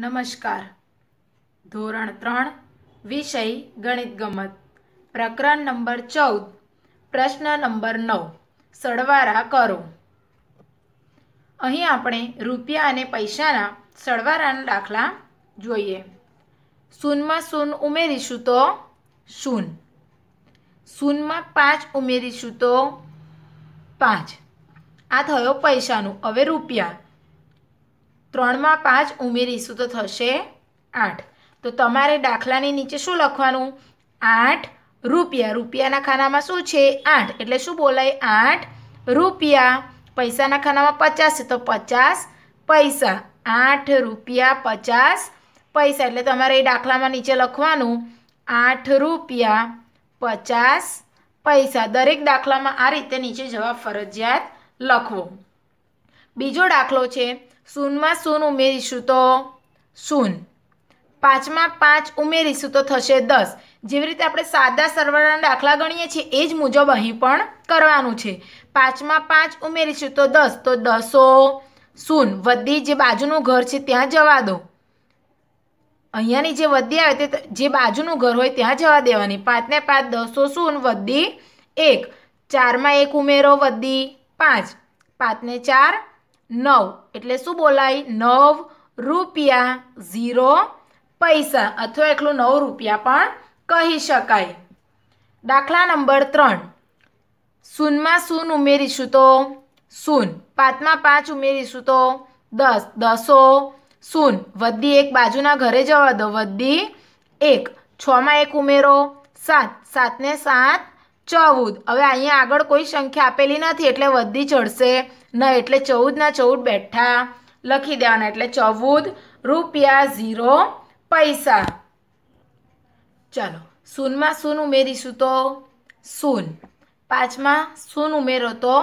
નમસ્કાર ધોરણ ત્રણ વિષય ગણિત ગમત પ્રકરણ નંબર ચૌદ પ્રશ્ન નંબર નવ સળવારા કરો અહીં આપણે રૂપિયા અને પૈસાના સળવારાના દાખલા જોઈએ શૂનમાં શૂન ઉમેરીશું તો શૂન શૂનમાં પાંચ ઉમેરીશું તો પાંચ આ થયો પૈસાનું હવે રૂપિયા ત્રણમાં પાંચ ઉમેરીશું તો થશે આઠ તો તમારે દાખલાની નીચે શું લખવાનું આઠ રૂપિયા રૂપિયાના ખાનામાં શું છે આઠ એટલે શું બોલાય આઠ રૂપિયા પૈસાના ખાનામાં પચાસ છે તો પચાસ પૈસા આઠ રૂપિયા પચાસ પૈસા એટલે તમારે એ દાખલામાં નીચે લખવાનું આઠ રૂપિયા પચાસ પૈસા દરેક દાખલામાં આ રીતે નીચે જવાબ ફરજિયાત લખવો બીજો દાખલો છે શૂનમાં શૂન ઉમેરીશું તો શૂન પાંચમાં પાંચ ઉમેરીશું તો થશે દસ જેવી રીતે આપણે સાદા સરવાળાના દાખલા ગણીએ છીએ એ જ મુજબ અહીં પણ કરવાનું છે પાંચમાં પાંચ ઉમેરીશું તો દસ તો દસો શૂન વધી જે બાજુનું ઘર છે ત્યાં જવા દો અહીંયાની જે વધી આવે તે જે બાજુનું ઘર હોય ત્યાં જવા દેવાની પાંચને પાંચ દસો શૂન વધી એક ચારમાં એક ઉમેરો વધી પાંચ પાંચને ચાર નવ એટલે શું બોલાય નવ રૂપિયા ઝીરો પૈસા અથવા એટલું નવ રૂપિયા પણ કહી શકાય દાખલા નંબર ત્રણ શૂનમાં શૂન ઉમેરીશું તો શૂન પાંચમાં પાંચ ઉમેરીશું તો દસ દસો શૂન વદ્દી એક બાજુના ઘરે જવા દો વદ્દી એક છમાં એક ઉમેરો સાત સાતને સાત ચૌદ હવે અહીંયા આગળ કોઈ સંખ્યા આપેલી નથી એટલે વધી ચડશે ન એટલે ચૌદના ચૌદ બેઠા લખી દેવાના એટલે ચૌદ રૂપિયા ઝીરો પૈસા ચાલો શૂનમાં શૂન ઉમેરીશું તો શૂન પાંચમાં શૂન ઉમેરો તો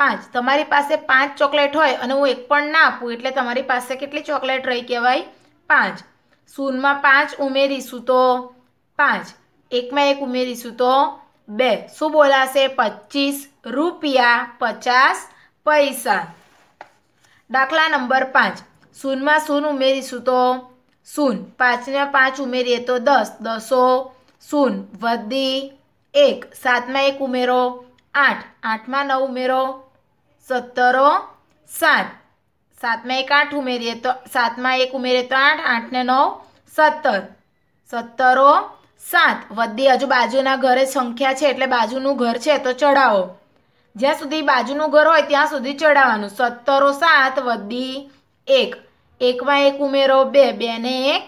પાંચ તમારી પાસે પાંચ ચોકલેટ હોય અને હું એક પણ ના આપું એટલે તમારી પાસે કેટલી ચોકલેટ રહી કહેવાય પાંચ શૂનમાં પાંચ ઉમેરીશું તો પાંચ એકમાં એક ઉમેરીશું તો બે શું બોલાશે પચીસ રૂપિયા પચાસ પૈસા દાખલા નંબર પાંચ શૂનમાં શૂન ઉમેરીશું તો શૂન પાંચને પાંચ ઉમેરીએ તો દસ દસો શૂન વધી એક સાતમાં એક ઉમેરો આઠ આઠમાં નવ ઉમેરો સત્તરો સાત સાતમાં એક આઠ ઉમેરીએ તો સાતમાં એક ઉમેરીએ તો આઠ આઠને નવ સત્તર સત્તરો સાત વદ્દી હજુ બાજુના ઘરે સંખ્યા છે એટલે બાજુનું ઘર છે તો ચડાવો જ્યાં સુધી બાજુનું ઘર હોય ત્યાં સુધી ચડાવવાનું સત્તરો સાત વદ્દી એક એકમાં એક ઉમેરો બે બે ને એક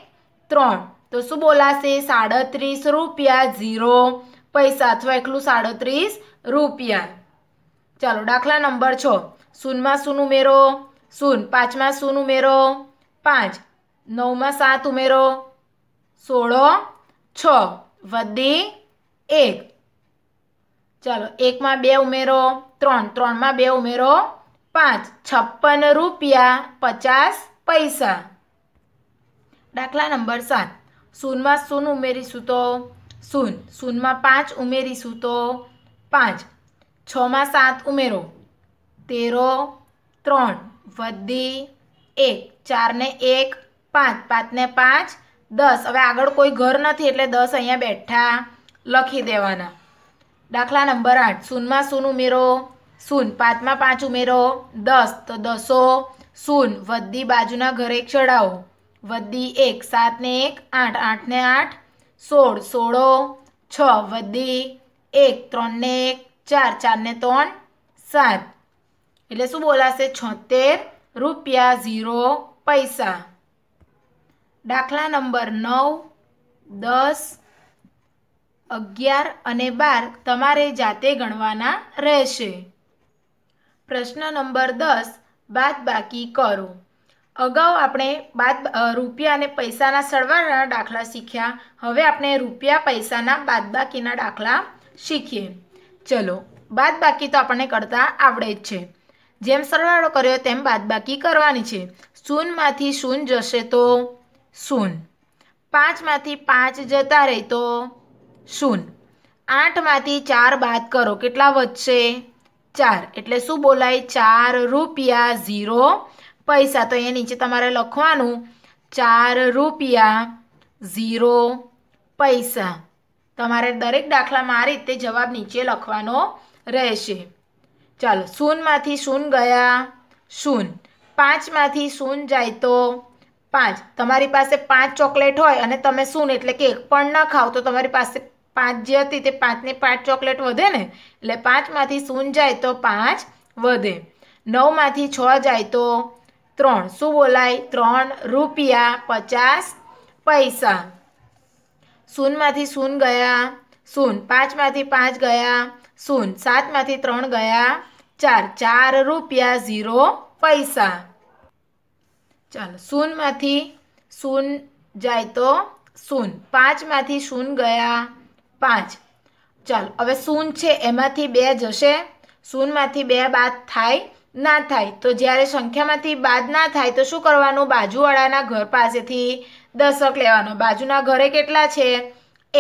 ત્રણ તો શું બોલાશે સાડત્રીસ રૂપિયા ઝીરો પૈસા અથવા એકલું સાડત્રીસ રૂપિયા ચાલો દાખલા નંબર છ શૂનમાં શૂન ઉમેરો શૂન પાંચમાં શૂન ઉમેરો પાંચ નવમાં સાત ઉમેરો સોળો છ વદે એક ચાલો એકમાં બે ઉમેરો ત્રણ ત્રણમાં બે ઉમેરો પાંચ છપ્પન રૂપિયા પચાસ પૈસા દાખલા નંબર સાત શૂનમાં શૂન ઉમેરીશું તો શૂન શૂનમાં પાંચ ઉમેરીશું તો પાંચ છમાં સાત ઉમેરો તેરો ત્રણ વધી એક ચારને એક પાંચ પાંચને પાંચ દસ હવે આગળ કોઈ ઘર નથી એટલે દસ અહીંયા બેઠા લખી દેવાના દાખલા નંબર આઠ શૂનમાં શૂન ઉમેરો શૂન પાંચમાં પાંચ ઉમેરો દસ તો દસો શૂન વદ્દી બાજુના ઘરે ચડાવો વધી એક સાતને એક આઠ આઠને આઠ સોળ સોળો છ વદ્દી એક ત્રણને એક ચાર ચારને ત્રણ સાત એટલે શું બોલાશે છોતેર રૂપિયા ઝીરો પૈસા દાખલા નંબર નવ દસ અગિયાર અને બાર તમારે જાતે ગણવાના રહેશે પ્રશ્ન નંબર દસ બાદ બાકી કરો અગાઉ આપણે બાદ રૂપિયા અને પૈસાના સરવાળાના દાખલા શીખ્યા હવે આપણે રૂપિયા પૈસાના બાદબાકીના દાખલા શીખીએ ચલો બાદબાકી તો આપણને કરતા આવડે જ છે જેમ સરવાળો કર્યો તેમ બાદબાકી કરવાની છે શૂનમાંથી શૂન જશે તો શૂન પાંચમાંથી પાંચ જતા રહે તો શૂન આઠમાંથી ચાર બાદ કરો કેટલા વધશે ચાર એટલે શું બોલાય ચાર રૂપિયા ઝીરો પૈસા તો અહીંયા નીચે તમારે લખવાનું ચાર રૂપિયા ઝીરો પૈસા તમારે દરેક દાખલામાં આ રીતે જવાબ નીચે લખવાનો રહેશે ચાલો શૂનમાંથી શૂન ગયા શૂન પાંચમાંથી શૂન જાય તો પાંચ તમારી પાસે પાંચ ચોકલેટ હોય અને તમે શૂન્ય એટલે કે એક પણ ન ખાવ તો તમારી પાસે પાંચ જે હતી તે પાંચને પાંચ ચોકલેટ વધે ને એટલે પાંચમાંથી શૂન જાય તો પાંચ વધે નવમાંથી છ જાય તો ત્રણ શું બોલાય ત્રણ રૂપિયા પચાસ પૈસા શૂનમાંથી શૂન ગયા શૂન પાંચમાંથી પાંચ ગયા શૂન સાતમાંથી ત્રણ ગયા ચાર ચાર રૂપિયા ઝીરો પૈસા ચાલો શૂનમાંથી શૂન જાય તો શૂન પાંચમાંથી શૂન ગયા પાંચ ચાલો હવે શૂન છે એમાંથી બે જશે શૂનમાંથી બે બાદ થાય ના થાય તો જ્યારે સંખ્યામાંથી બાદ ના થાય તો શું કરવાનું બાજુવાળાના ઘર પાસેથી દશક લેવાનો બાજુના ઘરે કેટલા છે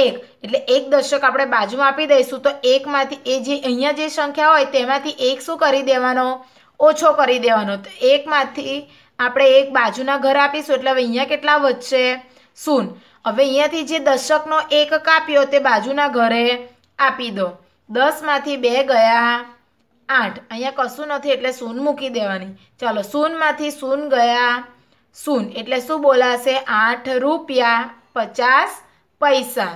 એક એટલે એક દશક આપણે બાજુમાં આપી દઈશું તો એકમાંથી એ જે અહીંયા જે સંખ્યા હોય તેમાંથી એક શું કરી દેવાનો ઓછો કરી દેવાનો તો એકમાંથી આપણે એક બાજુના ઘર આપીશું એટલે હવે અહીંયા કેટલા વધશે શૂન હવે અહીંયાથી જે દશકનો એક કાપ્યો તે બાજુના ઘરે આપી દો દસમાંથી બે ગયા આઠ અહીંયા કશું નથી એટલે શૂન મૂકી દેવાની ચાલો શૂનમાંથી શૂન ગયા શૂન એટલે શું બોલાશે આઠ રૂપિયા પચાસ પૈસા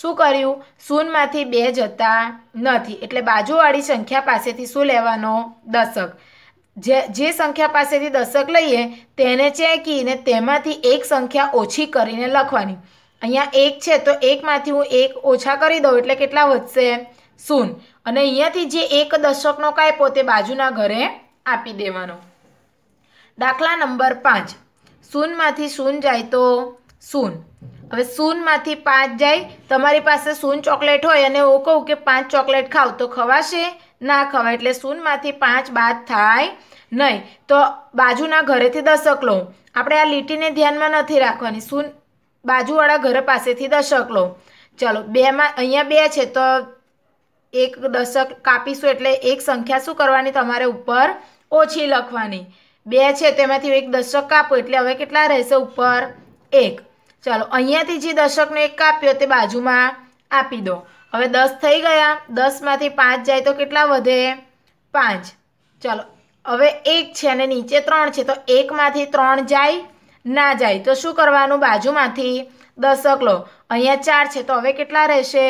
શું કર્યું શૂનમાંથી બે જતા નથી એટલે બાજુવાળી સંખ્યા પાસેથી શું લેવાનો દશક જે જે સંખ્યા પાસેથી દશક લઈએ તેને ચેકીને તેમાંથી એક સંખ્યા ઓછી કરીને લખવાની અહીંયા એક છે તો એકમાંથી હું એક ઓછા કરી દઉં એટલે કેટલા વધશે શૂન અને અહીંયાથી જે એક દશકનો કાંઈ તે બાજુના ઘરે આપી દેવાનો દાખલા નંબર પાંચ શૂનમાંથી શૂન જાય તો શૂન હવે સૂનમાંથી પાંચ જાય તમારી પાસે સૂન ચોકલેટ હોય અને હું કહું કે પાંચ ચોકલેટ ખાવ તો ખવાશે ના ખવાય એટલે સૂનમાંથી પાંચ બાદ થાય નહીં તો બાજુના ઘરેથી દશક લઉં આપણે આ લીટીને ધ્યાનમાં નથી રાખવાની સૂન બાજુવાળા ઘર પાસેથી દશક લો ચલો બેમાં અહીંયા બે છે તો એક દશક કાપીશું એટલે એક સંખ્યા શું કરવાની તમારે ઉપર ઓછી લખવાની બે છે તેમાંથી એક દશક કાપો એટલે હવે કેટલા રહેશે ઉપર એક ચાલો અહીંયાથી જે દશકનો એક કાપ્યો તે બાજુમાં આપી દો હવે દસ થઈ ગયા દસમાંથી પાંચ જાય તો કેટલા વધે પાંચ ચાલો હવે એક છે અને નીચે ત્રણ છે તો એકમાંથી ત્રણ જાય ના જાય તો શું કરવાનું બાજુમાંથી દશક લો અહીંયા ચાર છે તો હવે કેટલા રહેશે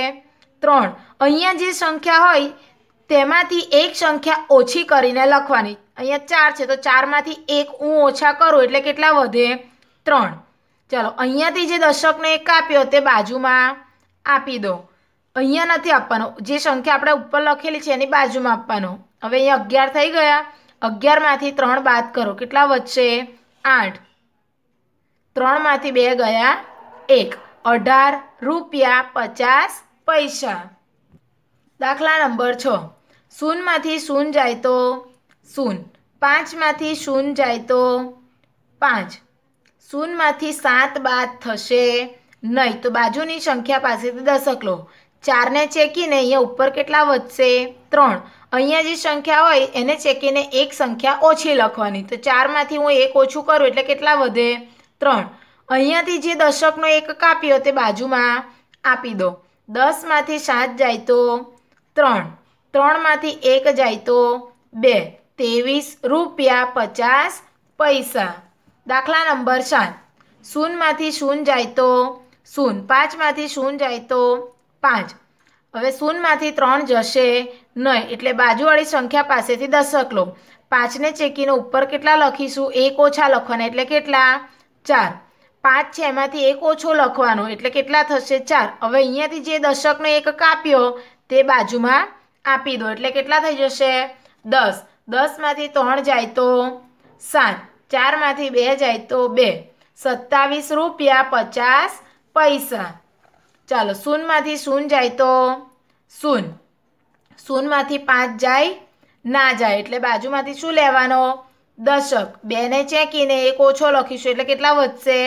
ત્રણ અહીંયા જે સંખ્યા હોય તેમાંથી એક સંખ્યા ઓછી કરીને લખવાની અહીંયા ચાર છે તો ચારમાંથી એક હું ઓછા કરું એટલે કેટલા વધે ત્રણ ચાલો અહીંયાથી જે દશકનો એક આપ્યો તે બાજુમાં આપી દો અહીંયા નથી આપવાનો જે સંખ્યા આપણે ઉપર લખેલી છે એની બાજુમાં આપવાનો હવે અહીંયા અગિયાર થઈ ગયા અગિયારમાંથી ત્રણ બાદ કરો કેટલા વચ્ચે આઠ ત્રણમાંથી બે ગયા એક અઢાર રૂપિયા પચાસ પૈસા દાખલા નંબર છ શૂનમાંથી શૂન જાય તો શૂન પાંચમાંથી શૂન જાય તો પાંચ શૂનમાંથી સાત બાદ થશે નહીં તો બાજુની સંખ્યા પાસેથી દશક લો ચારને ચેકીને અહીંયા ઉપર કેટલા વધશે ત્રણ અહીંયા જે સંખ્યા હોય એને ચેકીને એક સંખ્યા ઓછી લખવાની તો ચારમાંથી હું એક ઓછું કરું એટલે કેટલા વધે ત્રણ અહીંયાથી જે દશકનો એક કાપ્યો તે બાજુમાં આપી દો દસમાંથી સાત જાય તો ત્રણ ત્રણમાંથી એક જાય તો બે ત્રેવીસ રૂપિયા પચાસ પૈસા દાખલા નંબર ચાર શૂનમાંથી શૂન જાય તો શૂન પાંચમાંથી શૂન જાય તો પાંચ હવે શૂનમાંથી ત્રણ જશે નહીં એટલે બાજુવાળી સંખ્યા પાસેથી દશક લો પાંચને ચેકીને ઉપર કેટલા લખીશું એક ઓછા લખવાના એટલે કેટલા ચાર પાંચ છે એમાંથી એક ઓછો લખવાનો એટલે કેટલા થશે ચાર હવે અહીંયાથી જે દશકનો એક કાપ્યો તે બાજુમાં આપી દો એટલે કેટલા થઈ જશે દસ દસમાંથી ત્રણ જાય તો સાત ચારમાંથી બે જાય તો બે સત્તાવીસ રૂપિયા પચાસ પૈસા ચાલો શૂનમાંથી શૂન જાય તો શૂન શૂનમાંથી પાંચ જાય ના જાય એટલે બાજુમાંથી શું લેવાનો દશક બેને ચેકીને એક ઓછો લખીશું એટલે કેટલા વધશે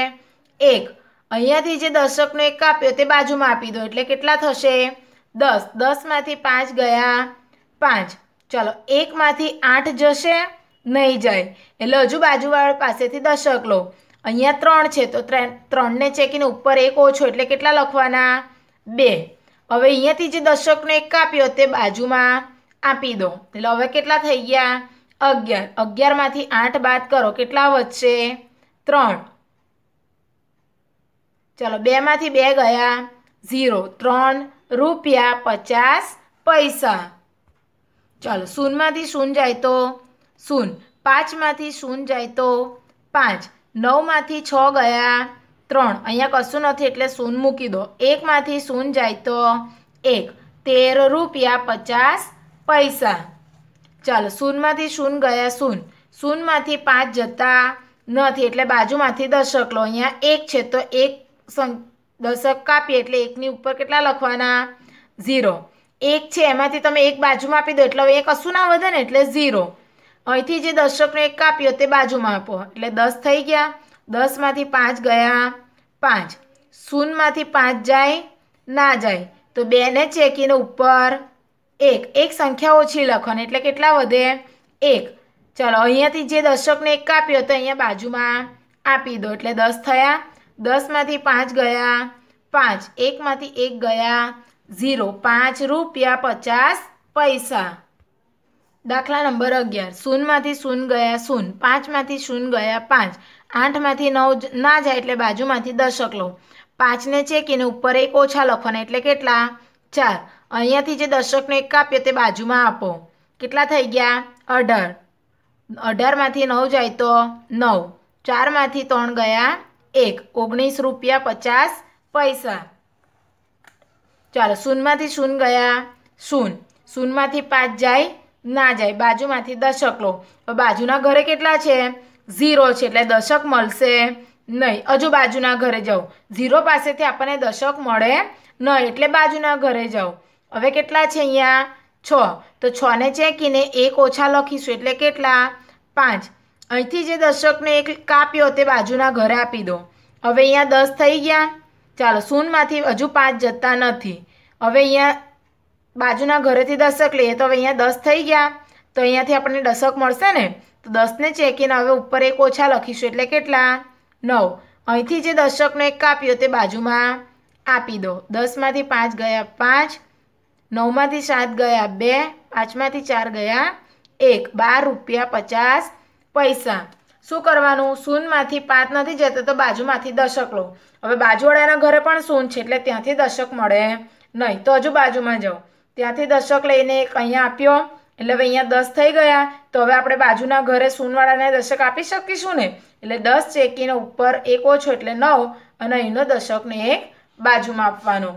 એક અહીંયાથી જે દશકનો એક કાપ્યો તે બાજુમાં આપી દો એટલે કેટલા થશે દસ દસમાંથી પાંચ ગયા પાંચ ચાલો એકમાંથી આઠ જશે નહીં જાય એટલે હજુ બાજુવાળા પાસેથી દશક લો અહીંયા ત્રણ છે તો ત્રણને ચેકીને ઉપર એક ઓછો એટલે કેટલા લખવાના બે હવે અહીંયાથી જે દશકનો એક કાપ્યો તે બાજુમાં આપી દો એટલે હવે કેટલા થઈ ગયા અગિયાર અગિયારમાંથી આઠ બાદ કરો કેટલા વધશે ત્રણ ચલો બેમાંથી બે ગયા ઝીરો ત્રણ રૂપિયા પચાસ પૈસા ચાલો શૂનમાંથી શૂન જાય તો શૂન પાંચમાંથી શૂન જાય તો પાંચ નવમાંથી છ ગયા ત્રણ અહીંયા કશું નથી એટલે શૂન મૂકી દો એકમાંથી શૂન જાય તો એક તેર રૂપિયા પચાસ પૈસા ચાલો શૂનમાંથી શૂન ગયા શૂન શૂનમાંથી પાંચ જતા નથી એટલે બાજુમાંથી દશક લો અહીંયા એક છે તો એક દશક કાપીએ એટલે એકની ઉપર કેટલા લખવાના ઝીરો એક છે એમાંથી તમે એક બાજુમાં આપી દો એટલે હવે એ કશું ના વધે ને એટલે ઝીરો અહીંથી જે દશકનો એક કાપ્યો તે બાજુમાં આપો એટલે દસ થઈ ગયા દસમાંથી પાંચ ગયા પાંચ શૂનમાંથી પાંચ જાય ના જાય તો બેને ચેકીને ઉપર એક એક સંખ્યા ઓછી લખવાની એટલે કેટલા વધે એક ચલો અહીંયાથી જે દર્શકને એક કાપ્યો તો અહીંયા બાજુમાં આપી દો એટલે દસ થયા દસમાંથી પાંચ ગયા પાંચ એકમાંથી એક ગયા ઝીરો પાંચ રૂપિયા પચાસ પૈસા દાખલા નંબર અગિયાર શૂનમાંથી શૂન ગયા શૂન પાંચમાંથી શૂન ગયા પાંચ આઠમાંથી નવ ના જાય એટલે બાજુમાંથી દશક લો પાંચને ચેકીને ઉપર એક ઓછા લખવાના એટલે કેટલા ચાર અહીંયાથી જે દશકનો એક કાપ્યો તે બાજુમાં આપો કેટલા થઈ ગયા અઢાર અઢારમાંથી નવ જાય તો નવ ચારમાંથી ત્રણ ગયા એક ઓગણીસ રૂપિયા પચાસ પૈસા ચાલો શૂનમાંથી શૂન ગયા શૂન શૂનમાંથી પાંચ જાય ના જાય બાજુમાંથી દશક લો બાજુના ઘરે કેટલા છે ઝીરો છે એટલે દશક મળશે નહીં હજુ બાજુના ઘરે જાઓ ઝીરો પાસેથી આપણને દશક મળે નહીં એટલે બાજુના ઘરે જાઓ હવે કેટલા છે અહીંયા છ તો છને ચેકીને એક ઓછા લખીશું એટલે કેટલા પાંચ અહીંથી જે દશકને એક કાપ્યો તે બાજુના ઘરે આપી દો હવે અહીંયા દસ થઈ ગયા ચાલો શૂનમાંથી હજુ પાંચ જતા નથી હવે અહીંયા બાજુના ઘરેથી દશક લઈએ તો હવે અહીંયા દસ થઈ ગયા તો અહીંયાથી આપણને દશક મળશે ને તો દસને ચેક ઇન હવે ઉપર એક ઓછા લખીશું એટલે કેટલા નવ અહીંથી જે દશકનો એક કાપ્યો તે બાજુમાં આપી દો દસમાંથી પાંચ ગયા પાંચ નવમાંથી સાત ગયા બે પાંચમાંથી ચાર ગયા એક બાર રૂપિયા પચાસ પૈસા શું કરવાનું સૂનમાંથી પાંચ નથી જતો તો બાજુમાંથી દશક લો હવે બાજુવાળાના ઘરે પણ સૂન છે એટલે ત્યાંથી દશક મળે નહીં તો હજુ બાજુમાં જાઓ ત્યાંથી દશક લઈને એક અહીંયા આપ્યો એટલે હવે અહીંયા દસ થઈ ગયા તો હવે આપણે બાજુના ઘરે સૂનવાળાને દશક આપી શકીશું ને એટલે દસ ચેકીનો ઉપર એક ઓછો એટલે નવ અને અહીંનો દશકને એક બાજુમાં આપવાનો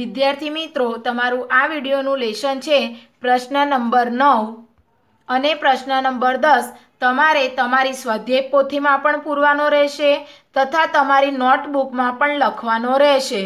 વિદ્યાર્થી મિત્રો તમારું આ વિડીયોનું લેશન છે પ્રશ્ન નંબર નવ અને પ્રશ્ન નંબર દસ તમારે તમારી સ્વાધ્યાય પોથીમાં પણ પૂરવાનો રહેશે તથા તમારી નોટબુકમાં પણ લખવાનો રહેશે